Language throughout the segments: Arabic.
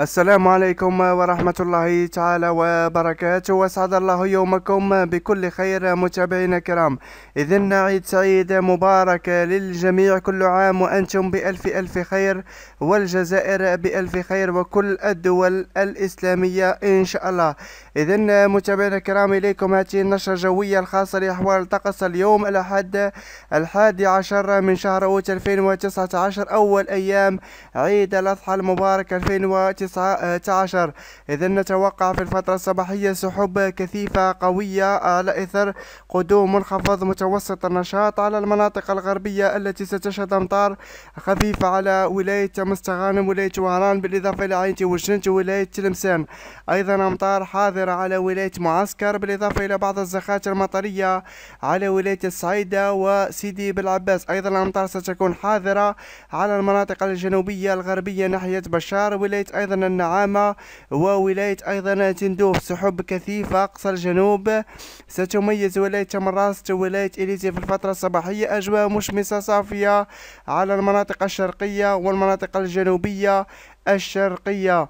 السلام عليكم ورحمة الله تعالى وبركاته واسعد الله يومكم بكل خير متابعينا الكرام إذا عيد سعيد مبارك للجميع كل عام وأنتم بألف ألف خير والجزائر بألف خير وكل الدول الإسلامية إن شاء الله إذا متابعينا الكرام إليكم هذه النشرة الجوية الخاصة لأحوال طقس اليوم الأحد الحادي عشر من شهر أوت 2019 أول أيام عيد الأضحى المبارك 2019 19 آه، إذا نتوقع في الفترة الصباحية سحب كثيفة قوية على إثر قدوم منخفض متوسط النشاط على المناطق الغربية التي ستشهد أمطار خفيفة على ولاية مستغانم ولاية وهران بالإضافة إلى عين وجنت ولاية تلمسان أيضا أمطار حاضرة على ولاية معسكر بالإضافة إلى بعض الزخات المطرية على ولاية السعيدة وسيدي بالعباس أيضا الأمطار ستكون حاضرة على المناطق الجنوبية الغربية ناحية بشار ولاية أيضا أيضا النعامة وولاية أيضا تندوف سحب كثيفة أقصى الجنوب ستميز ولاية تمراست ولاية إليزي في الفترة الصباحية أجواء مشمسة صافية على المناطق الشرقية والمناطق الجنوبية الشرقية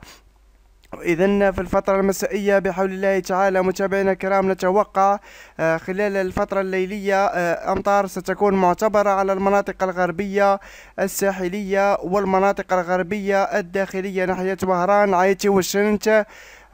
إذا في الفترة المسائية بحول الله تعالى متابعينا الكرام نتوقع آه، خلال الفترة الليلية آه، أمطار ستكون معتبرة على المناطق الغربية الساحلية والمناطق الغربية الداخلية ناحية وهران عيتي وشنت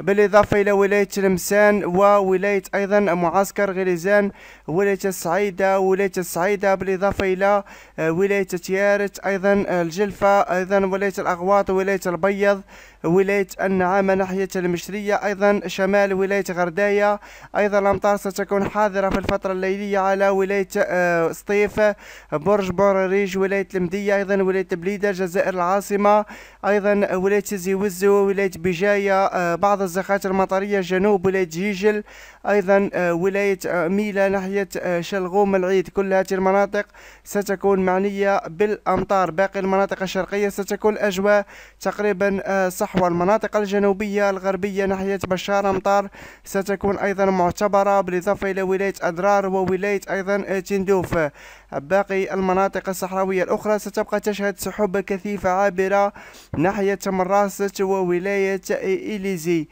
بالإضافة إلى ولاية تلمسان وولاية أيضا معسكر غليزان ولاية الصعيدة ولاية الصعيدة بالإضافة إلى آه، ولاية تيارت أيضا آه، الجلفة أيضا ولاية الأغواط ولاية البيض ولاية النعامة ناحية المشرية أيضا شمال ولاية غرداية أيضا الأمطار ستكون حاضرة في الفترة الليلية على ولاية آه، سطيف برج بورريج ولاية المدية أيضا ولاية بليدة جزائر العاصمة أيضا ولاية زيوزو ولاية بجاية بعض الزخات المطرية جنوب ولاية جيجل أيضا آه، ولاية آه، ميلا ناحية آه، شلغوم العيد كل هذه المناطق ستكون معنية بالأمطار باقي المناطق الشرقية ستكون الأجواء تقريبا صحوة المناطق الجنوبية الغربية ناحية بشار أمطار ستكون أيضا معتبرة بالإضافة إلى ولاية أدرار وولاية أيضا تندوف باقي المناطق الصحراوية الأخرى ستبقى تشهد سحب كثيفة عابرة ناحية مراسة وولاية إليزي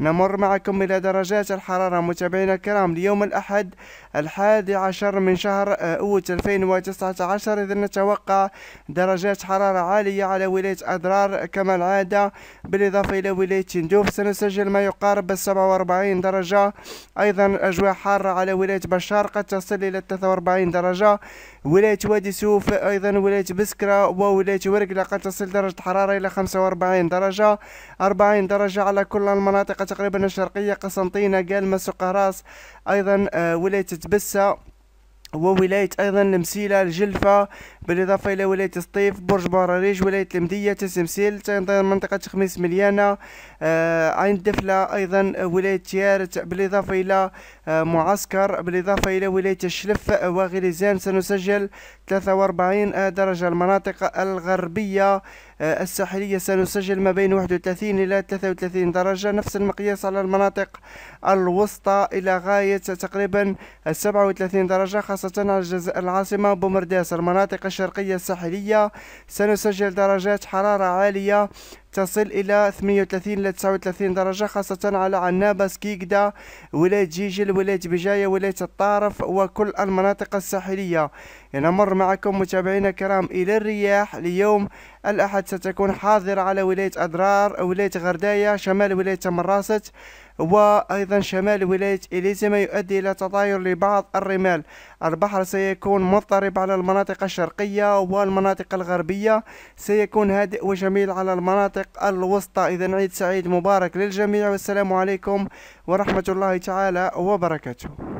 نمر معكم إلى درجات الحرارة متابعينا الكرام ليوم الأحد الحادي عشر من شهر آه، أوت 2019 إذا نتوقع درجات حرارة عالية على ولاية أدرار كما العادة بالإضافة إلى ولاية تندوف سنسجل ما يقارب 47 درجة أيضا أجواء حارة على ولاية بشار قد تصل إلى 43 درجة ولاية وادي سوف أيضا ولاية بسكرة وولاية ورقلة قد تصل درجة حرارة إلى 45 درجة 40 درجة على كل المناطق تقريبا الشرقيه قسنطينه قالمس سقراس ايضا آه، ولايه تبسة وولاية أيضا المسيلة الجلفة بالإضافة إلى ولاية الصيف برج براريج ولاية المدية تسمسيل أيضا منطقة خميس مليانة آه عين دفلة أيضا آه، ولاية تيارت بالإضافة إلى آه معسكر بالإضافة إلى ولاية الشلف آه، وغليزان سنسجل 43 درجة المناطق الغربية آه، الساحلية سنسجل ما بين 31 إلى 33 درجة نفس المقياس على المناطق الوسطى إلى غاية تقريبا 37 درجة خاصة على الجزائر العاصمة بومرداس المناطق الشرقية الساحلية سنسجل درجات حرارة عالية تصل إلى 38 إلى 39 درجة خاصة على عنابة سكيكدا ولاية جيجل ولاية بجاية ولاية الطارف وكل المناطق الساحلية نمر معكم متابعينا الكرام إلى الرياح ليوم الأحد ستكون حاضرة على ولاية أدرار ولاية غرداية شمال ولاية مراست وأيضا شمال ولاية إليزي ما يؤدي إلى تطاير لبعض الرمال البحر سيكون مضطرب على المناطق الشرقية والمناطق الغربية سيكون هادئ وجميل على المناطق الوسطى إذا عيد سعيد مبارك للجميع والسلام عليكم ورحمة الله تعالى وبركاته